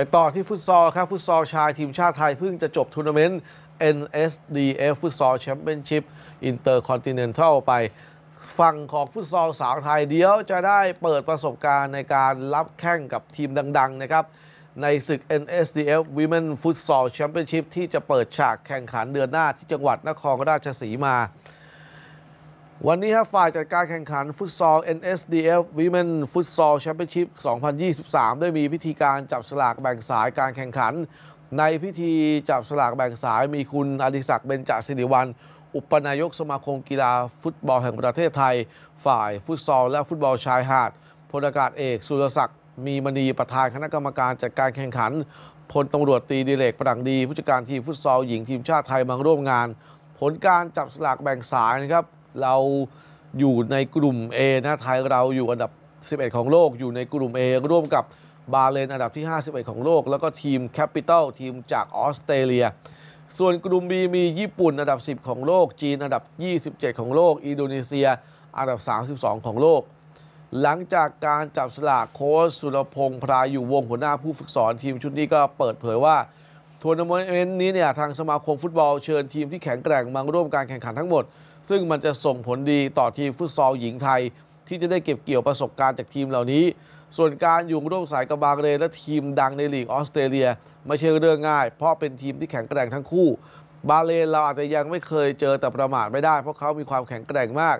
ไปต่อที่ฟุตซอลครับฟุตซอลชายทีมชาติไทยเพิ่งจะจบทัวร์นาเมนต์ NSDF ฟุตซอลแชมเปี้ยนชิพอินเตอร์คอนติเนนทัลไปฝั่งของฟุตซอลสาวไทยเดียวจะได้เปิดประสบการณ์ในการรับแข่งกับทีมดัง ๆนะครับ ในศึก NSDF Women Futsal Championship ที่จะเปิดฉากแข่งขันเดือนหน้าที่จังหวัดนครราชสีมาวันนี้ฮะฝ่ายจัดการแข่งขันฟุตซอล NSDF Women Futsal Championship 2023 ได้มีพิธีการจับสลากแบ่งสายการแข่งขัน ในพิธีจับสลากแบ่งสายมีคุณอดิศักดิ์เบญจศิริวัลอุปนายกสมาคมกีฬาฟุตบอลแห่งประเทศไทย ฝ่ายฟุตซอล และฟุตบอลชายหาดพลอากาศเอก สุรศักดิ์ มีมณีประธานคณะกรรมการ จัดการแข่งขันพลตำรวจตีดิเรกประดังดีผู้จัดการทีมฟุตซอล หญิงทีมชาติไทยมาร่วมงาน ผลการจับสลากแบ่งสายนะครับเราอยู่ในกลุ่ม A นะไทยเราอยู่อันดับ 11 ของโลก อยู่ในกลุ่ม A ร่วมกับบาเลนอันดับที่ 51 ของโลก แล้วก็ทีมแคปิตอลทีมจากออสเตรเลีย ส่วนกลุ่ม B มีญี่ปุ่นอันดับ 10 ของโลก จีนอันดับ 27 ของโลก อินโดนีเซีย อันดับ 32 ของโลก หลังจากการจับสลากโค้ชสุรพงษ์พรายอยู่วงหัวหน้าผู้ฝึกสอนทีมชุดนี้ก็เปิดเผยว่าทัวร์นาเมนต์นี้เนี่ยทางสมาคมฟุตบอลเชิญทีมที่แข็งแกร่งมาร่วมการแข่งขันทั้งหมด ซึ่งมันจะส่งผลดีต่อทีมฟุตซอลหญิงไทย ที่จะได้เก็บเกี่ยวประสบการณ์จากทีมเหล่านี้ ส่วนการอยู่ร่วมสายกับบางเรและทีมดังในลีกออสเตรเลียไม่ใช่เรื่องง่าย เพราะเป็นทีมที่แข็งแกร่งทั้งคู่ บาเลนเราอาจจะยังไม่เคยเจอแต่ประมาทไม่ได้ เพราะเขามีความแข็งแกร่งมาก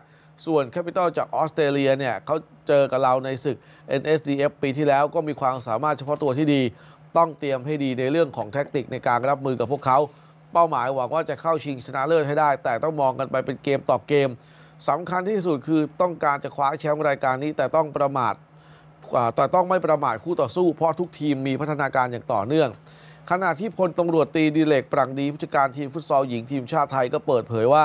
ส่วนแคปิตอลจากออสเตรเลียเนี่ยเขาเจอกับเราในศึก NSDF ปีที่แล้วก็มีความสามารถเฉพาะตัวที่ดี ต้องเตรียมให้ดีในเรื่องของแท็กติกในการรับมือกับพวกเขา เป้าหมายหวังว่าจะเข้าชิงชนะเลิศให้ได้ แต่ต้องมองกันไปเป็นเกมต่อเกมสำคัญที่สุดคือต้องการจะคว้าแชมป์รายการนี้แต่ต้องประมาทแต่ต้องไม่ประมาทคู่ต่อสู้เพราะทุกทีมมีพัฒนาการอย่างต่อเนื่อง ขณะที่พลตำรวจตีดีเล็กปรังดีผู้จัดการทีมฟุตซอลหญิงทีมชาติไทยก็เปิดเผยว่า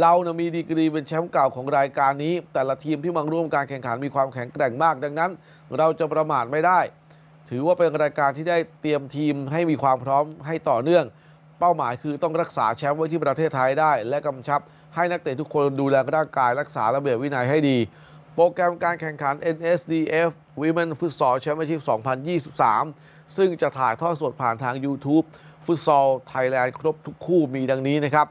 เรานะมีดีกรีเป็นแชมป์เก่าของรายการนี้ แต่ละทีมที่มาร่วมการแข่งขันมีความแข็งแกร่งมากดังนั้นเราจะประมาทไม่ได้ ถือว่าเป็นรายการที่ได้เตรียมทีมให้มีความพร้อมให้ต่อเนื่อง เป้าหมายคือต้องรักษาแชมป์ไว้ที่ประเทศไทยได้ และกำชับ ให้นักเตะทุกคนดูแลร่างกายรักษาระเบียบวินัยให้ดี โปรแกรมการแข่งขัน NSDF Women Futsal Championship 2023 ซึ่งจะถ่ายทอดสดผ่านทาง YouTube ฟุตซอลไทยแลนด์ครบทุกคู่มีดังนี้นะครับ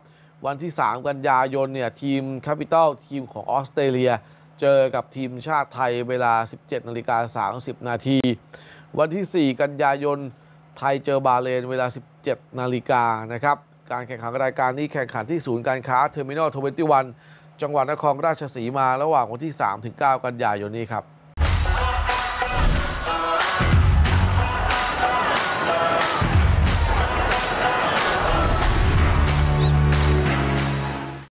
วันที่ 3 กันยายน เนี่ยทีมแคปิตอลทีมของออสเตรเลีย เจอกับทีมชาติไทยเวลา 17 นาฬิกา 30 นาที วันที่ 4 กันยายนไทยเจอบาเลน เวลา 17 นาฬิกานะครับการแข่งขันรายการนี้แข่งขันที่ศูนย์การค้าเทอร์มินอลทเวนตี้วันจังหวัดนครราชสีมาระหว่างวันที่ 3 ถึง 9 กันยายนนี้ครับ